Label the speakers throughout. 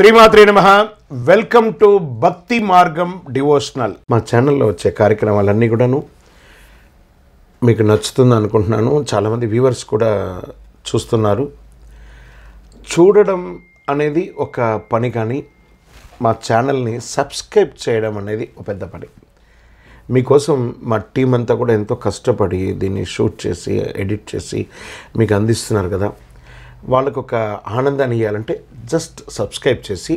Speaker 1: శ్రీమాత్రి నమ welcome to భక్తి మార్గం డివోషనల్ మా ఛానల్లో వచ్చే కార్యక్రమాలన్నీ కూడాను మీకు నచ్చుతుంది అనుకుంటున్నాను చాలామంది వ్యూవర్స్ కూడా చూస్తున్నారు చూడడం అనేది ఒక పని కానీ మా ఛానల్ని సబ్స్క్రైబ్ చేయడం అనేది ఒక పెద్ద పని మీకోసం మా టీం అంతా కూడా ఎంతో కష్టపడి దీన్ని షూట్ చేసి ఎడిట్ చేసి మీకు అందిస్తున్నారు కదా వాళ్ళకు ఒక ఆనందాన్ని ఇవ్వాలంటే జస్ట్ సబ్స్క్రైబ్ చేసి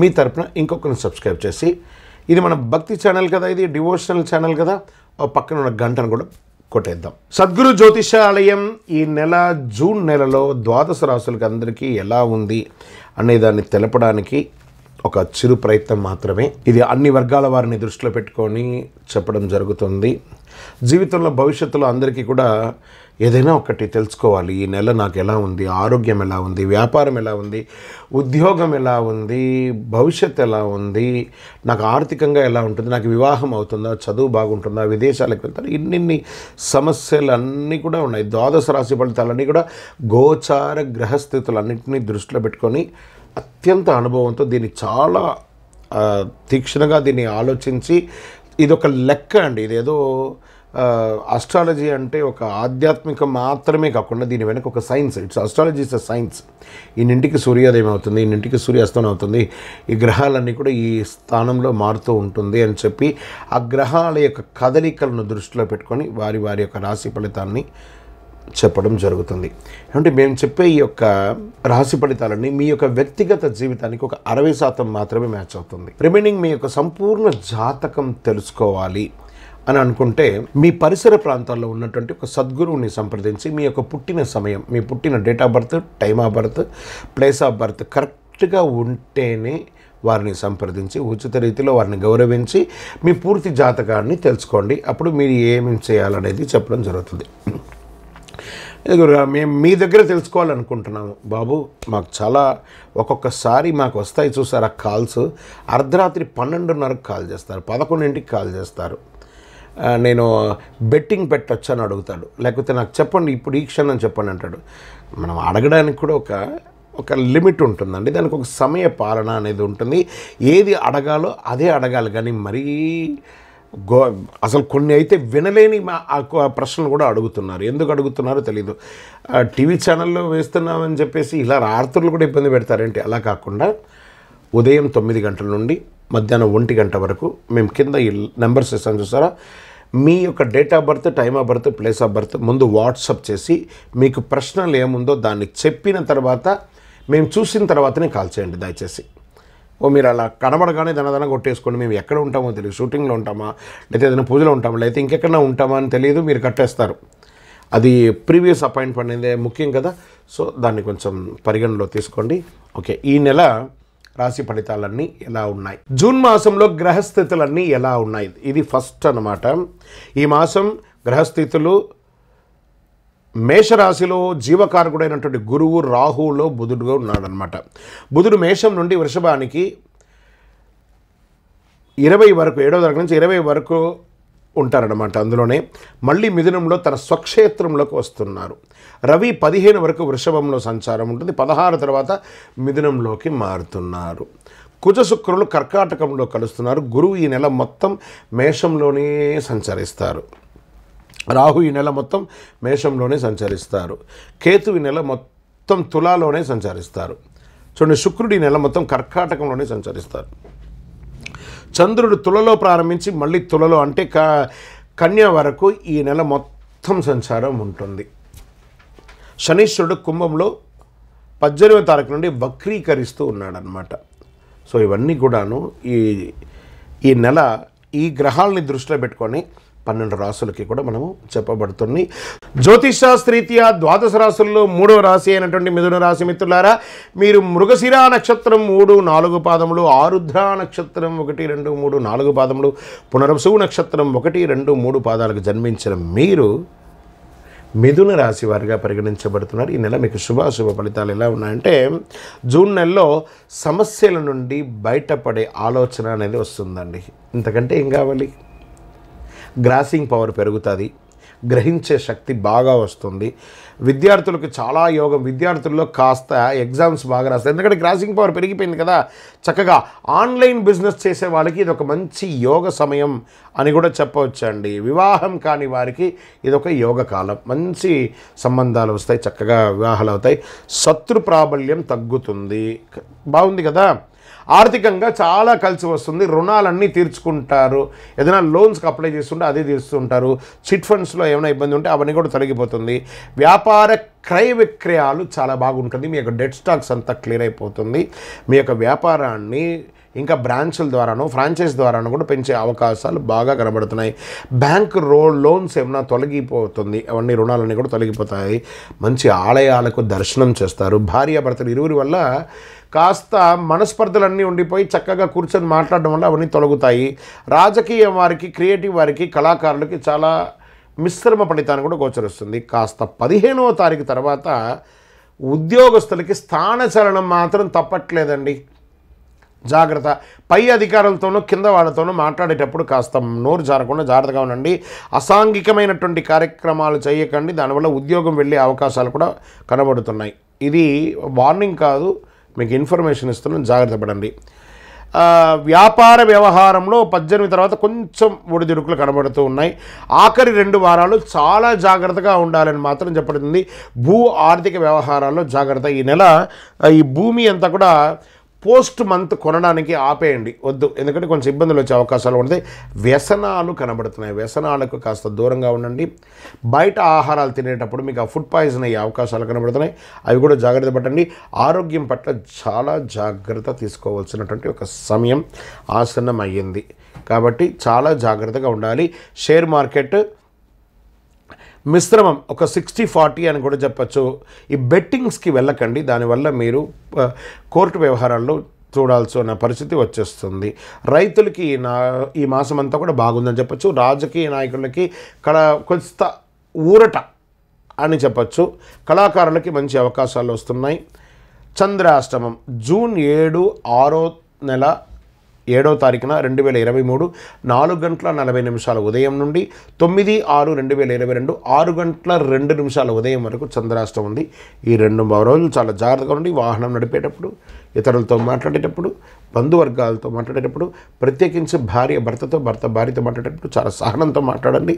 Speaker 1: మీ తరపున ఇంకొకరిని సబ్స్క్రైబ్ చేసి ఇది మన భక్తి ఛానల్ కదా ఇది డివోషనల్ ఛానల్ కదా పక్కన ఉన్న గంటను కూడా కొట్టేద్దాం సద్గురు జ్యోతిషాలయం ఈ నెల జూన్ నెలలో ద్వాదశ రాసులకు అందరికీ ఎలా ఉంది అనేదాన్ని తెలపడానికి ఒక చిరు ప్రయత్నం మాత్రమే ఇది అన్ని వర్గాల వారిని దృష్టిలో పెట్టుకొని చెప్పడం జరుగుతుంది జీవితంలో భవిష్యత్తులో అందరికీ కూడా ఏదైనా ఒకటి తెలుసుకోవాలి ఈ నెల నాకు ఎలా ఉంది ఆరోగ్యం ఎలా ఉంది వ్యాపారం ఎలా ఉంది ఉద్యోగం ఎలా ఉంది భవిష్యత్ ఎలా ఉంది నాకు ఆర్థికంగా ఎలా ఉంటుంది నాకు వివాహం అవుతుందా చదువు బాగుంటుందా విదేశాలకు వెళ్తారు ఇన్నిన్ని సమస్యలు అన్నీ కూడా ఉన్నాయి ద్వాదశ రాశి ఫలితాలన్నీ కూడా గోచార గ్రహస్థితులన్నింటినీ దృష్టిలో పెట్టుకొని అత్యంత అనుభవంతో దీన్ని చాలా తీక్షణగా దీన్ని ఆలోచించి ఇది ఒక లెక్క అండి ఇదేదో అస్ట్రాలజీ అంటే ఒక ఆధ్యాత్మిక మాత్రమే కాకుండా దీని వెనక ఒక science it's astrology is a science ఇన్నింటికి సూర్యోదయం అవుతుంది ఇన్నింటికి సూర్యాస్తమయం అవుతుంది ఈ గ్రహాలన్నీ కూడా ఈ స్థానంలో మారుతూ ఉంటుంది అని చెప్పి ఆ గ్రహాల యొక్క కదలికలను దృష్టిలో పెట్టుకొని వారి వారి యొక్క రాశి ఫలితాన్ని చెప్పడం జరుగుతుంది అంటే మేము చెప్పే ఈ యొక్క రహస్య ఫలితాలని మీ యొక్క వ్యక్తిగత జీవితానికి ఒక అరవై శాతం మాత్రమే మ్యాచ్ అవుతుంది రిమైనింగ్ మీ యొక్క సంపూర్ణ జాతకం తెలుసుకోవాలి అని అనుకుంటే మీ పరిసర ప్రాంతాల్లో ఉన్నటువంటి ఒక సద్గురువుని సంప్రదించి మీ యొక్క పుట్టిన సమయం మీ పుట్టిన date of birth time of birth place of birth కరెక్ట్గా ఉంటేనే వారిని సంప్రదించి ఉచిత రీతిలో వారిని గౌరవించి మీ పూర్తి జాతకాన్ని తెలుసుకోండి అప్పుడు మీరు ఏమేమి చేయాలనేది చెప్పడం జరుగుతుంది మేము మీ దగ్గర తెలుసుకోవాలనుకుంటున్నాము బాబు మాకు చాలా ఒక్కొక్కసారి మాకు వస్తాయి చూసారు ఆ కాల్స్ అర్ధరాత్రి పన్నెండున్నరకు కాల్ చేస్తారు పదకొండింటికి కాల్ చేస్తారు నేను బెట్టింగ్ పెట్టచ్చు అని అడుగుతాడు లేకపోతే నాకు చెప్పండి ఇప్పుడు ఈ క్షణం చెప్పండి అంటాడు మనం అడగడానికి కూడా ఒక ఒక లిమిట్ ఉంటుందండి దానికి ఒక సమయ పాలన అనేది ఉంటుంది ఏది అడగాలో అదే అడగాలి కానీ మరీ గో అసలు కొన్ని అయితే వినలేని ప్రశ్నలు కూడా అడుగుతున్నారు ఎందుకు అడుగుతున్నారో తెలియదు టీవీ ఛానల్లో వేస్తున్నామని చెప్పేసి ఇలా రాత్రులు కూడా ఇబ్బంది పెడతారేంటి అలా కాకుండా ఉదయం తొమ్మిది గంటల నుండి మధ్యాహ్నం ఒంటి గంట వరకు మేము కింద ఈ నెంబర్స్ ఇస్తాం చూసారా మీ యొక్క date of birth time of birth place of birth ముందు వాట్సప్ చేసి మీకు ప్రశ్నలు ఏముందో దాన్ని చెప్పిన తర్వాత మేము చూసిన తర్వాతనే కాల్ చేయండి దయచేసి ఓ మీరు అలా కనబడగానే దనదన కొట్టేసుకోండి మేము ఎక్కడ ఉంటామో తెలియదు షూటింగ్లో ఉంటామా లేకపోతే ఏదైనా పూజలో ఉంటామా లేకపోతే ఇంకెక్కడ ఉంటామా అని తెలియదు మీరు కట్టేస్తారు అది ప్రీవియస్ అపాయింట్మెంట్ అనేది ముఖ్యం కదా సో దాన్ని కొంచెం పరిగణలో తీసుకోండి ఓకే ఈ నెల రాశి ఫలితాలన్నీ ఎలా ఉన్నాయి జూన్ మాసంలో గ్రహస్థితులన్నీ ఎలా ఉన్నాయి ఇది ఫస్ట్ అనమాట ఈ మాసం గ్రహస్థితులు మేషరాశిలో జీవకారకుడైనటువంటి గురువు రాహువులో బుధుడుగా ఉన్నాడనమాట బుధుడు మేషం నుండి వృషభానికి ఇరవై వరకు ఏడవ తరగతి నుంచి ఇరవై వరకు ఉంటారనమాట అందులోనే మళ్ళీ మిథునంలో తన స్వక్షేత్రంలోకి వస్తున్నారు రవి పదిహేను వరకు వృషభంలో సంచారం ఉంటుంది పదహారు తర్వాత మిథునంలోకి మారుతున్నారు కుజ శుక్రులు కర్కాటకంలో కలుస్తున్నారు గురువు ఈ నెల మొత్తం మేషంలోనే సంచరిస్తారు రాహు ఈ నెల మొత్తం మేషంలోనే సంచరిస్తారు కేతు ఈ నెల మొత్తం తులాలోనే సంచరిస్తారు చూడండి శుక్రుడు ఈ నెల మొత్తం కర్కాటకంలోనే సంచరిస్తారు చంద్రుడు తులలో ప్రారంభించి మళ్ళీ తులలో అంటే క కన్యా వరకు ఈ నెల మొత్తం సంచారం ఉంటుంది శనీశ్వరుడు కుంభంలో పద్దెనిమిది తారీఖు నుండి వక్రీకరిస్తూ ఉన్నాడనమాట సో ఇవన్నీ కూడాను ఈ ఈ నెల ఈ గ్రహాలని దృష్టిలో పెట్టుకొని పన్నెండు రాసులకి కూడా మనము చెప్పబడుతుంది జ్యోతిషాస్త్రీత్యా ద్వాదశ రాసుల్లో మూడవ రాశి అయినటువంటి మిథున రాశి మిత్రులారా మీరు మృగశిరా నక్షత్రం మూడు నాలుగు పాదములు ఆరుద్ర నక్షత్రం ఒకటి రెండు మూడు నాలుగు పాదములు పునరసువు నక్షత్రం ఒకటి రెండు మూడు పాదాలకు జన్మించిన మీరు మిథున రాశి వారిగా పరిగణించబడుతున్నారు ఈ నెల మీకు శుభాశుభ ఫలితాలు ఎలా ఉన్నాయంటే జూన్ నెలలో సమస్యల నుండి బయటపడే ఆలోచన అనేది వస్తుందండి ఇంతకంటే ఏం కావాలి గ్రాసింగ్ పవర్ పెరుగుతుంది గ్రహించే శక్తి బాగా వస్తుంది విద్యార్థులకు చాలా యోగం విద్యార్థుల్లో కాస్త ఎగ్జామ్స్ బాగా రాస్తాయి ఎందుకంటే గ్రాసింగ్ పవర్ పెరిగిపోయింది కదా చక్కగా ఆన్లైన్ బిజినెస్ చేసే వాళ్ళకి ఇది ఒక మంచి యోగ సమయం అని కూడా చెప్పవచ్చండి వివాహం కాని వారికి ఇది ఒక యోగ కాలం మంచి సంబంధాలు వస్తాయి చక్కగా వివాహాలు అవుతాయి శత్రు ప్రాబల్యం తగ్గుతుంది బాగుంది కదా ఆర్థికంగా చాలా కలిసి వస్తుంది రుణాలన్నీ తీర్చుకుంటారు ఏదైనా లోన్స్కి అప్లై చేస్తుంటే అదే తీరుస్తుంటారు చిట్ ఫండ్స్లో ఏమైనా ఇబ్బంది ఉంటే అవన్నీ కూడా తొలగిపోతుంది వ్యాపార క్రయ విక్రయాలు చాలా బాగుంటుంది మీ యొక్క డెట్ స్టాక్స్ అంతా క్లియర్ అయిపోతుంది మీ యొక్క వ్యాపారాన్ని ఇంకా బ్రాంచ్ల ద్వారాను ఫ్రాంచైజ్ ద్వారాను కూడా పెంచే అవకాశాలు బాగా కనబడుతున్నాయి బ్యాంక్ రో లోన్స్ ఏమైనా తొలగిపోతుంది అవన్నీ రుణాలన్నీ కూడా తొలగిపోతాయి మంచి ఆలయాలకు దర్శనం చేస్తారు భార్యాభర్తలు ఇరువురి వల్ల కాస్త మనస్పర్ధలన్నీ ఉండిపోయి చక్కగా కూర్చొని మాట్లాడడం వల్ల అవన్నీ తొలగుతాయి రాజకీయ వారికి క్రియేటివ్ వారికి కళాకారులకి చాలా మిశ్రమ ఫలితాన్ని కూడా గోచరిస్తుంది కాస్త పదిహేనవ తారీఖు తర్వాత ఉద్యోగస్తులకి స్థానచలనం మాత్రం తప్పట్లేదండి జాగ్రత్త పై అధికారులతోనూ కింద వాళ్ళతోనూ మాట్లాడేటప్పుడు కాస్త నోరు జారకుండా జాగ్రత్తగా ఉండండి అసాంఘికమైనటువంటి కార్యక్రమాలు చేయకండి దానివల్ల ఉద్యోగం వెళ్ళే అవకాశాలు కూడా కనబడుతున్నాయి ఇది వార్నింగ్ కాదు మీకు ఇన్ఫర్మేషన్ ఇస్తున్నాను జాగ్రత్త పడండి వ్యాపార వ్యవహారంలో పద్దెనిమిది తర్వాత కొంచెం ఒడిదుడుకులు కనబడుతూ ఉన్నాయి ఆఖరి రెండు వారాలు చాలా జాగ్రత్తగా ఉండాలని మాత్రం చెప్పబడుతుంది భూ ఆర్థిక వ్యవహారాల్లో జాగ్రత్త ఈ నెల ఈ భూమి అంతా కూడా పోస్ట్ మంత్ కొనడానికి ఆపేయండి వద్దు ఎందుకంటే కొంచెం ఇబ్బందులు వచ్చే అవకాశాలు ఉంటాయి వ్యసనాలు కనబడుతున్నాయి వ్యసనాలకు కాస్త దూరంగా ఉండండి బయట ఆహారాలు తినేటప్పుడు మీకు ఆ ఫుడ్ పాయిజన్ అయ్యే అవకాశాలు కనబడుతున్నాయి అవి కూడా జాగ్రత్త పట్టండి ఆరోగ్యం పట్ల చాలా జాగ్రత్త తీసుకోవాల్సినటువంటి ఒక సమయం అయ్యింది కాబట్టి చాలా జాగ్రత్తగా ఉండాలి షేర్ మార్కెట్ మిశ్రమం ఒక సిక్స్టీ ఫార్టీ అని కూడా చెప్పచ్చు ఈ బెట్టింగ్స్కి వెళ్ళకండి దానివల్ల మీరు కోర్టు వ్యవహారాల్లో చూడాల్సిన పరిస్థితి వచ్చేస్తుంది రైతులకి నా ఈ మాసం అంతా కూడా బాగుందని చెప్పచ్చు రాజకీయ నాయకులకి కళ కొంత ఊరట అని చెప్పచ్చు కళాకారులకి మంచి అవకాశాలు వస్తున్నాయి చంద్రాష్టమం జూన్ ఏడు ఆరో నెల ఏడో తారీఖున రెండు వేల ఇరవై మూడు నాలుగు గంటల నలభై నిమిషాల ఉదయం నుండి తొమ్మిది ఆరు రెండు వేల ఇరవై రెండు ఆరు గంటల రెండు నిమిషాల ఉదయం వరకు చంద్రాష్టం ఉంది ఈ రెండు రోజులు చాలా జాగ్రత్తగా ఉండి వాహనం నడిపేటప్పుడు ఇతరులతో మాట్లాడేటప్పుడు బంధువర్గాలతో మాట్లాడేటప్పుడు ప్రత్యేకించి భార్య భర్తతో భర్త భార్యతో మాట్లాడేటప్పుడు చాలా సహనంతో మాట్లాడండి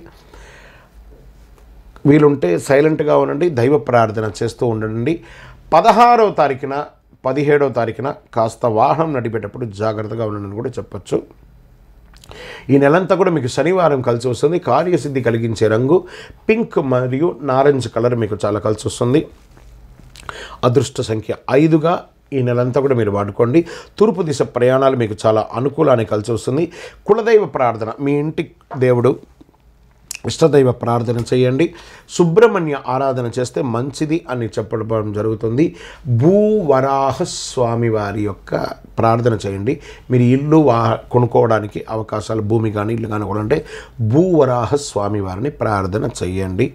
Speaker 1: వీలుంటే సైలెంట్గా ఉండండి దైవ ప్రార్థన చేస్తూ ఉండండి పదహారవ తారీఖున పదిహేడో తారీఖున కాస్త వాహనం నడిపేటప్పుడు జాగ్రత్తగా ఉండనని కూడా చెప్పచ్చు ఈ నెలంతా కూడా మీకు శనివారం కలిసి వస్తుంది కార్యసిద్ధి కలిగించే రంగు పింక్ మరియు నారెంజ్ కలర్ మీకు చాలా కలిసి వస్తుంది అదృష్ట సంఖ్య ఐదుగా ఈ నెలంతా కూడా మీరు వాడుకోండి తూర్పు దిశ ప్రయాణాలు మీకు చాలా అనుకూలాన్ని కలిసి వస్తుంది కులదైవ ప్రార్థన మీ ఇంటి దేవుడు ఇష్టదైవ ప్రార్థన చేయండి సుబ్రహ్మణ్య ఆరాధన చేస్తే మంచిది అని చెప్పడం జరుగుతుంది భూవరాహ స్వామి వారి యొక్క ప్రార్థన చేయండి మీరు ఇల్లు వా కొనుక్కోవడానికి అవకాశాలు భూమి కానీ ఇల్లు కానీ కూడా అంటే భూవరాహ స్వామి వారిని ప్రార్థన చేయండి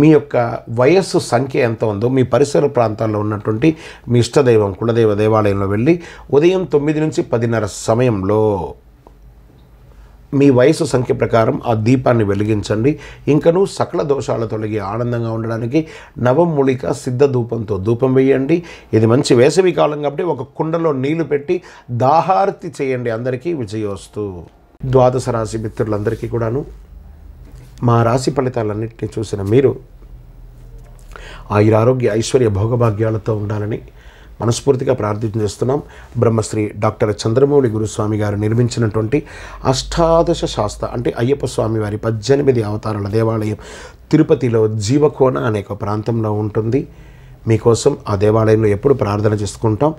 Speaker 1: మీ యొక్క వయస్సు సంఖ్య ఎంత ఉందో మీ పరిసర ప్రాంతాల్లో ఉన్నటువంటి మీ ఇష్టదైవం కులదైవ దేవాలయంలో వెళ్ళి ఉదయం తొమ్మిది నుంచి పదిన్నర సమయంలో మీ వయసు సంఖ్య ప్రకారం ఆ దీపాన్ని వెలిగించండి ఇంకను సకల దోషాల తొలగి ఆనందంగా ఉండడానికి నవమూలిక సిద్ధ ధూపంతో ధూపం వేయండి ఇది మంచి వేసవి కాలం కాబట్టి ఒక కుండలో నీళ్లు పెట్టి దాహార్తి చేయండి అందరికీ విజయోస్తు ద్వాదశ రాశి మిత్రులందరికీ కూడాను మా రాశి ఫలితాలన్నింటినీ చూసిన మీరు ఆయురారోగ్య ఐశ్వర్య భోగభాగ్యాలతో ఉండాలని మనస్ఫూర్తిగా ప్రార్థన చేస్తున్నాం బ్రహ్మశ్రీ డాక్టర్ చంద్రమౌళి గురుస్వామి గారు నిర్మించినటువంటి అష్టాదశ శాస్త్ర అంటే అయ్యప్ప స్వామి వారి పద్దెనిమిది అవతారాల దేవాలయం తిరుపతిలో జీవకోన అనే ఒక ప్రాంతంలో ఉంటుంది మీకోసం ఆ దేవాలయంలో ఎప్పుడు ప్రార్థన చేసుకుంటాం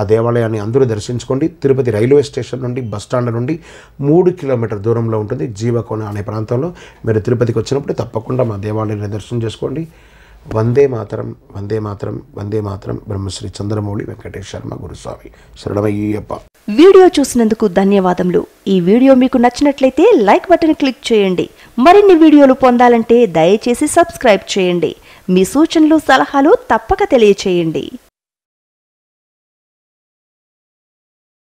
Speaker 1: ఆ దేవాలయాన్ని అందరూ దర్శించుకోండి తిరుపతి రైల్వే స్టేషన్ నుండి బస్టాండ్ నుండి మూడు కిలోమీటర్ దూరంలో ఉంటుంది జీవకోన అనే ప్రాంతంలో మీరు తిరుపతికి వచ్చినప్పుడు తప్పకుండా మా దేవాలయాన్ని దర్శనం చేసుకోండి వందే మాతరం వందే మాతరం వందే మాతరం బ్రహ్మశ్రీ చంద్రమౌళి వెంకటేష్ శర్మ గురుస్వామి శరణమయ్యప్ప వీడియో చూసినందుకు ధన్యవాదములు ఈ వీడియో మీకు నచ్చినట్లయితే లైక్ బటన్ క్లిక్ చేయండి మరిన్ని వీడియోలు పొందాలంటే దయచేసి సబ్స్క్రైబ్ చేయండి మీ సూచనలు సలహాలు తప్పక తెలియచేయండి